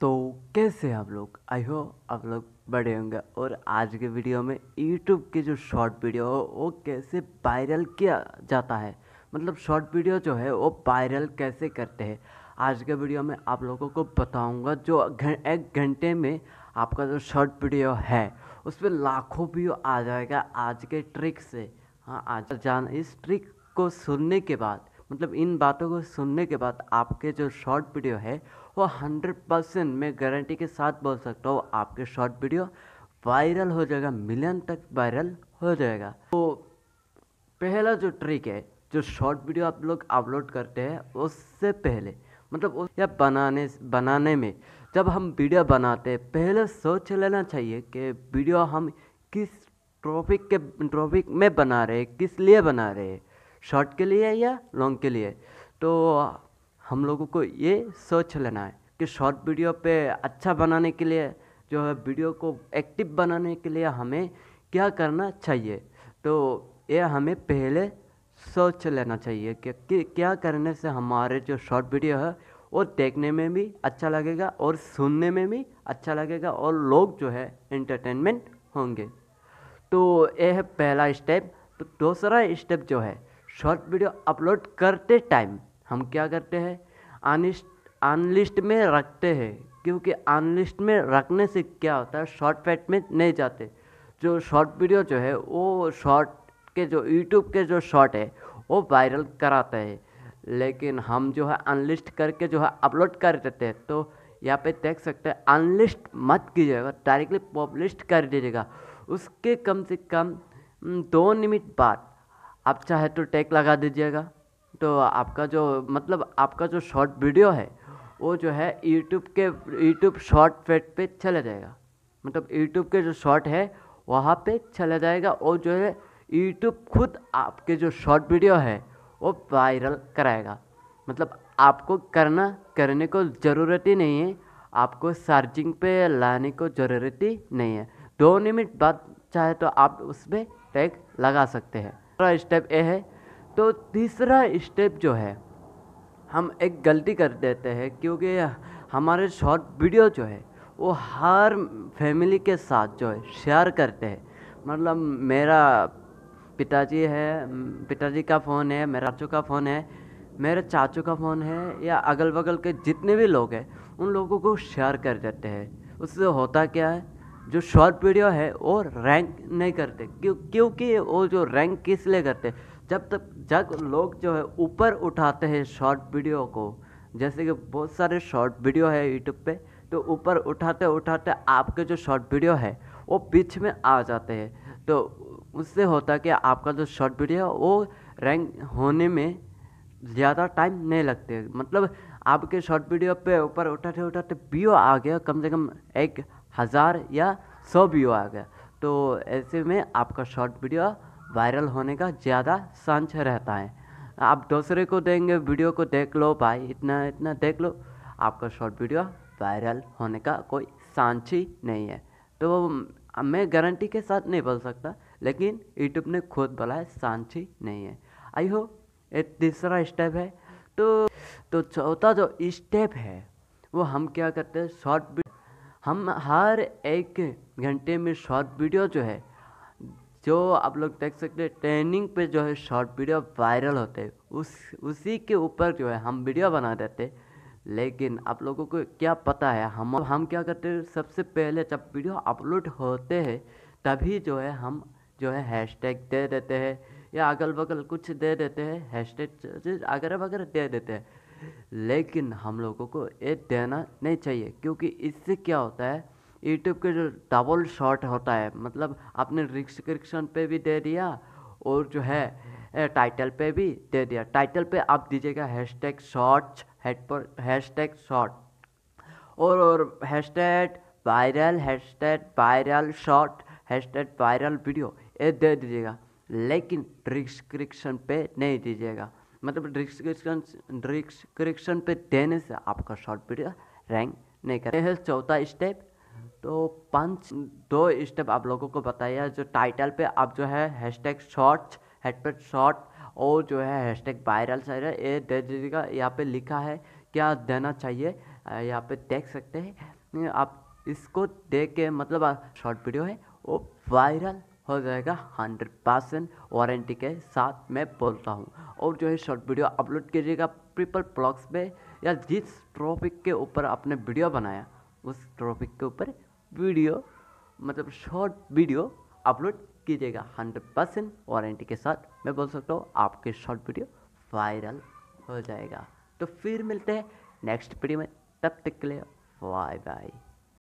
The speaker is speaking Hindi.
तो कैसे आप लोग आई हो आप लोग बड़े होंगे और आज के वीडियो में यूट्यूब के जो शॉर्ट वीडियो हो वो कैसे वायरल किया जाता है मतलब शॉर्ट वीडियो जो है वो वायरल कैसे करते हैं आज के वीडियो में आप लोगों को बताऊंगा जो एक घंटे में आपका जो शॉर्ट वीडियो है उस पर लाखों व्यू आ जाएगा आज के ट्रिक से हाँ आज जान इस ट्रिक को सुनने के बाद मतलब इन बातों को सुनने के बाद आपके जो शॉर्ट वीडियो है वो 100 परसेंट मैं गारंटी के साथ बोल सकता हूँ आपके शॉर्ट वीडियो वायरल हो जाएगा मिलियन तक वायरल हो जाएगा तो पहला जो ट्रिक है जो शॉर्ट वीडियो आप लोग अपलोड करते हैं उससे पहले मतलब उस या बनाने बनाने में जब हम वीडियो बनाते हैं पहले सोच लेना चाहिए कि वीडियो हम किस ट्रॉपिक के ट्रॉपिक में बना रहे किस लिए बना रहे हैं शॉर्ट के लिए या लॉन्ग के लिए तो हम लोगों को ये सोच लेना है कि शॉर्ट वीडियो पे अच्छा बनाने के लिए जो है वीडियो को एक्टिव बनाने के लिए हमें क्या करना चाहिए तो ये हमें पहले सोच लेना चाहिए कि, कि क्या करने से हमारे जो शॉर्ट वीडियो है वो देखने में भी अच्छा लगेगा और सुनने में भी अच्छा लगेगा और लोग जो है एंटरटेनमेंट होंगे तो ये है पहला स्टेप तो दूसरा स्टेप जो है शॉर्ट वीडियो अपलोड करते टाइम हम क्या करते हैं अनिस्ट अनलिस्ट में रखते हैं क्योंकि अनलिस्ट में रखने से क्या होता है शॉर्ट फैट में नहीं जाते जो शॉर्ट वीडियो जो है वो शॉर्ट के जो यूट्यूब के जो शॉर्ट है वो वायरल कराता है लेकिन हम जो है अनलिस्ट करके जो है अपलोड कर देते हैं तो यहाँ पे देख सकते हैं अनलिस्ट मत कीजिएगा डायरेक्टली पब्लिश कर दीजिएगा उसके कम से कम दो मिनट बाद आप चाहे तो टैग लगा दीजिएगा तो आपका जो मतलब आपका जो शॉर्ट वीडियो है वो जो है यूट्यूब के यूट्यूब शॉर्ट फेट पे चला जाएगा मतलब यूट्यूब के जो शॉर्ट है वहाँ पे चला जाएगा और जो है यूट्यूब खुद आपके जो शॉर्ट वीडियो है वो वायरल कराएगा मतलब आपको करना करने को ज़रूरत ही नहीं है आपको चार्जिंग पे लाने को ज़रूरत ही नहीं है दो मिनट बाद चाहे तो आप उसमें टैग लगा सकते हैं दूसरा स्टेप ये है तो तीसरा स्टेप जो है हम एक गलती कर देते हैं क्योंकि हमारे शॉर्ट वीडियो जो है वो हर फैमिली के साथ जो है शेयर करते हैं मतलब मेरा पिताजी है पिताजी का फ़ोन है मेरा चाचू का फ़ोन है मेरे चाचू का फ़ोन है या अगल बगल के जितने भी लोग हैं उन लोगों को शेयर कर देते हैं उससे होता क्या है जो शॉर्ट वीडियो है वो रैंक नहीं करते क्यों क्योंकि वो जो रैंक किस लिए करते जब तक जब लोग जो है ऊपर उठाते हैं शॉर्ट वीडियो को जैसे कि बहुत सारे शॉर्ट वीडियो है यूट्यूब पे तो ऊपर उठाते उठाते आपके जो शॉर्ट वीडियो है वो बीच में आ जाते हैं तो उससे होता है कि आपका जो शॉर्ट वीडियो है वो रैंक होने में ज़्यादा टाइम नहीं लगते मतलब आपके शॉर्ट वीडियो पे ऊपर उठाते उठाते व्यू आ गया कम से कम एक हज़ार या सौ व्यू आ गया तो ऐसे में आपका शॉर्ट वीडियो वायरल होने का ज़्यादा संच रहता है आप दूसरे को देंगे वीडियो को देख लो भाई इतना इतना देख लो आपका शॉर्ट वीडियो वायरल होने का कोई सांच ही नहीं है तो मैं गारंटी के साथ नहीं बोल सकता लेकिन यूट्यूब ने खुद बोला है सांच ही नहीं है आई हो ये तीसरा स्टेप है तो तो चौथा जो स्टेप है वो हम क्या करते हैं शॉर्ट हम हर एक घंटे में शॉर्ट वीडियो जो है जो आप लोग देख सकते हैं ट्रेनिंग पे जो है शॉर्ट वीडियो वायरल होते हैं उस उसी के ऊपर जो है हम वीडियो बना देते लेकिन आप लोगों को क्या पता है हम हम क्या करते हैं सबसे पहले जब वीडियो अपलोड होते हैं तभी जो है हम जो है हैशटैग दे देते हैं या अगल बगल कुछ दे देते हैं हैशटैग वगैरह वगैरह दे देते हैं लेकिन हम लोगों को ये देना नहीं चाहिए क्योंकि इससे क्या होता है यूट्यूब के जो डबल शॉट होता है मतलब आपने रिस्क्रिप्शन पे भी दे दिया और जो है टाइटल पे भी दे दिया टाइटल पे आप दीजिएगा हैश टैग शॉर्ट्स हेड पर हैश टैग शॉर्ट और और hashtag viral hashtag viral short hashtag viral video ये दे दीजिएगा लेकिन रिस्क्रिप्शन पे नहीं दीजिएगा मतलब रिस्क्रिप्शन रिस्क्रिप्शन पे देने से आपका शॉर्ट वीडियो रैंक नहीं करेगा चौथा स्टेप तो पंच दो स्टेप आप लोगों को बताया जो टाइटल पे आप जो है हैश टैग शॉर्ट्स हेडपेड शॉर्ट और जो है हैश टैग वायरल सारा ये दे दीजिएगा यहाँ पे लिखा है क्या देना चाहिए यहाँ पे देख सकते हैं आप इसको देख के मतलब शॉर्ट वीडियो है वो वायरल हो जाएगा हंड्रेड परसेंट वारंटी के साथ मैं बोलता हूँ और जो है शॉर्ट वीडियो अपलोड कीजिएगा पीपल ब्लॉग्स पे या जिस ट्रॉपिक के ऊपर आपने वीडियो बनाया उस ट्रॉपिक के ऊपर वीडियो मतलब शॉर्ट वीडियो अपलोड कीजिएगा हंड्रेड परसेंट वारंटी के साथ मैं बोल सकता हूँ आपके शॉर्ट वीडियो वायरल हो जाएगा तो फिर मिलते हैं नेक्स्ट वीडियो में तब तक के लिए बाय बाय